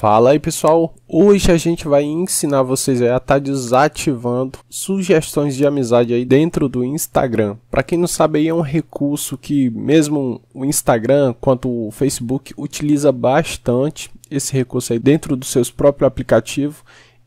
Fala aí pessoal, hoje a gente vai ensinar vocês a estar tá desativando sugestões de amizade aí dentro do Instagram. Para quem não sabe aí é um recurso que mesmo o Instagram quanto o Facebook utiliza bastante esse recurso aí dentro do seus próprios aplicativos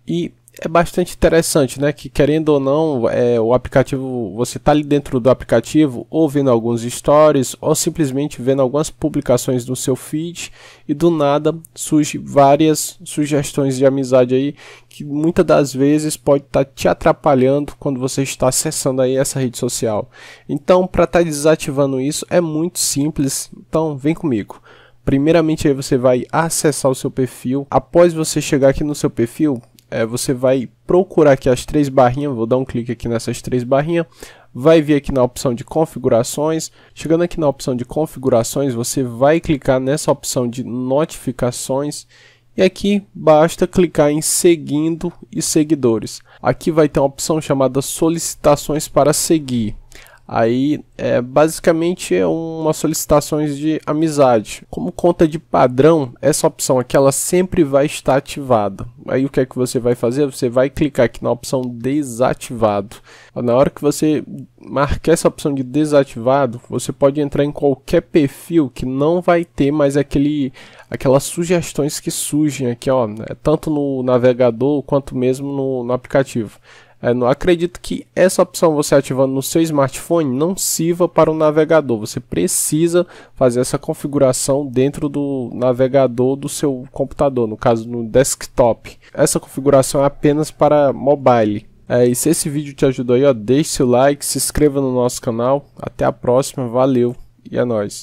e é bastante interessante, né? Que querendo ou não, é, o aplicativo, você tá ali dentro do aplicativo, ou vendo alguns stories, ou simplesmente vendo algumas publicações no seu feed, e do nada surge várias sugestões de amizade aí, que muitas das vezes pode estar tá te atrapalhando quando você está acessando aí essa rede social. Então, para estar tá desativando isso é muito simples, então vem comigo. Primeiramente aí você vai acessar o seu perfil. Após você chegar aqui no seu perfil, é, você vai procurar aqui as três barrinhas, vou dar um clique aqui nessas três barrinhas, vai vir aqui na opção de configurações, chegando aqui na opção de configurações, você vai clicar nessa opção de notificações e aqui basta clicar em seguindo e seguidores. Aqui vai ter uma opção chamada solicitações para seguir. Aí, é, basicamente, é umas solicitações de amizade. Como conta de padrão, essa opção aqui ela sempre vai estar ativada. Aí o que é que você vai fazer? Você vai clicar aqui na opção desativado. Na hora que você marcar essa opção de desativado, você pode entrar em qualquer perfil que não vai ter mais aquele, aquelas sugestões que surgem aqui, ó, né? tanto no navegador quanto mesmo no, no aplicativo. É, não, acredito que essa opção você ativando no seu smartphone não sirva para o navegador. Você precisa fazer essa configuração dentro do navegador do seu computador, no caso no desktop. Essa configuração é apenas para mobile. É, e se esse vídeo te ajudou aí, ó, deixe seu like, se inscreva no nosso canal. Até a próxima, valeu e é nóis.